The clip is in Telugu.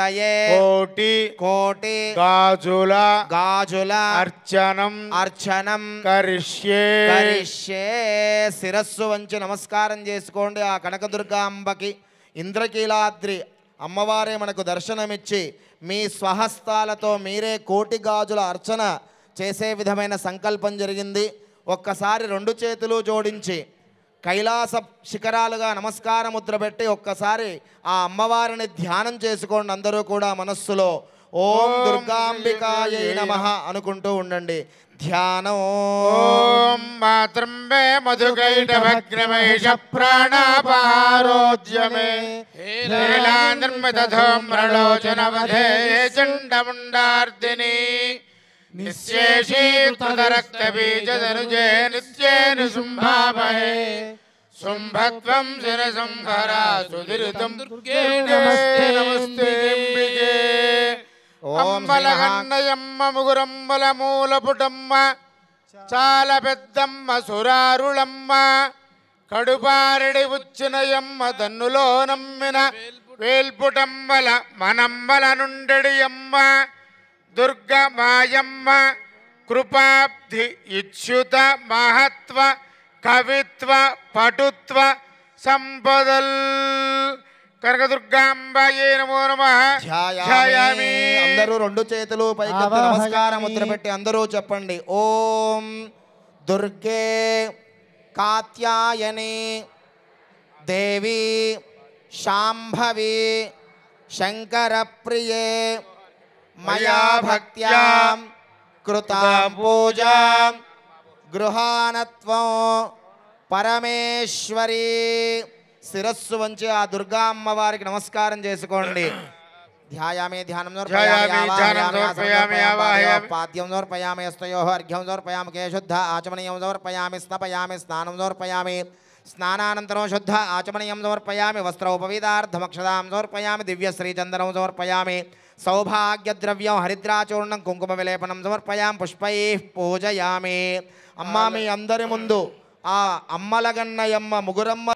కోటి కోటి గాజుల గాజుల అర్చనం అర్చనం కరిష్యే శిరస్సు వంచి నమస్కారం చేసుకోండి ఆ కనకదుర్గాంబకి ఇంద్రకీలాద్రి అమ్మవారే మనకు దర్శనమిచ్చి మీ స్వహస్తాలతో మీరే కోటి గాజుల అర్చన చేసే విధమైన సంకల్పం జరిగింది ఒక్కసారి రెండు చేతులు జోడించి కైలాస శిఖరాలుగా నమస్కార ముద్ర పెట్టి ఒక్కసారి ఆ అమ్మవారిని ధ్యానం చేసుకోండి అందరూ కూడా మనస్సులో ఓం దుర్గాంబికాయై నమ అనుకుంటూ ఉండండి ధ్యానం మాతృంబే మధుకైటభగ్రమేష ప్రాణాపారోద్యమే నిర్మితోమ్రలోచనవధే చండముండార్దిని నిశేషీకృతరక్తబీజనుజే నిత్యే నిశుంభామహే శుంభత్వం శిరసంహర సుధిరితం దుర్గే నమస్తే నమస్తే అంబలహన్నయమ్మ ముగురమ్మల మూలపుటమ్మ చాలా పెద్దమ్మ సురారుళమ్మ కడుపారడి ఉచ్చినయమ్మ తన్నులో నమ్మిన వేల్పుటమ్మల మనమ్మల నుండెడియమ్మ దుర్గమాయమ్మ కృపాబ్ధి ఇచ్యుత మహత్వ కవిత్వ పటుత్వ సంపదల్ కనకదుర్గాంబాయే నమో అందరూ రెండు చేతులు పైకి నమస్కారం ముద్ర పెట్టి అందరూ చెప్పండి ఓం దుర్గే కాత్యాయని దేవి శాంభవి శంకరప్రియే మయా భక్త్యాం కృతాం పూజాం గ్రహణత్వ పరమేశ్వరీ शिरस्स्वंचे आ दुर्गा अम्मा वारिक नमस्कारम చేసుకోండి ధ్యాయమే ధనం నర్పయామి జయమే ధనం నర్పయామి ఆవహే పాద్యం నర్పయామి అస్తయోహ అర్ఘ్యం నర్పయామి కేషుధా ఆచమనీయం నర్పయామి స్నపయామి స్నానం నర్పయామి స్నానానంతం శుద్ధ ఆచమనీయం నర్పయామి వస్త్ర ఉపవిదార్థమక్షదాం నర్పయామి దివ్యశ్రీ చంద్రం నర్పయామి సౌభాగ్యద్రవ్యం హరిద్రాచూర్ణం కుంకుమ విలేపనం సమర్పయాం పుష్పై పూజయామి అమ్మా మీ అందరి ముందు ఆ అమ్మలగన్నయమ్మ ముగురమ్మ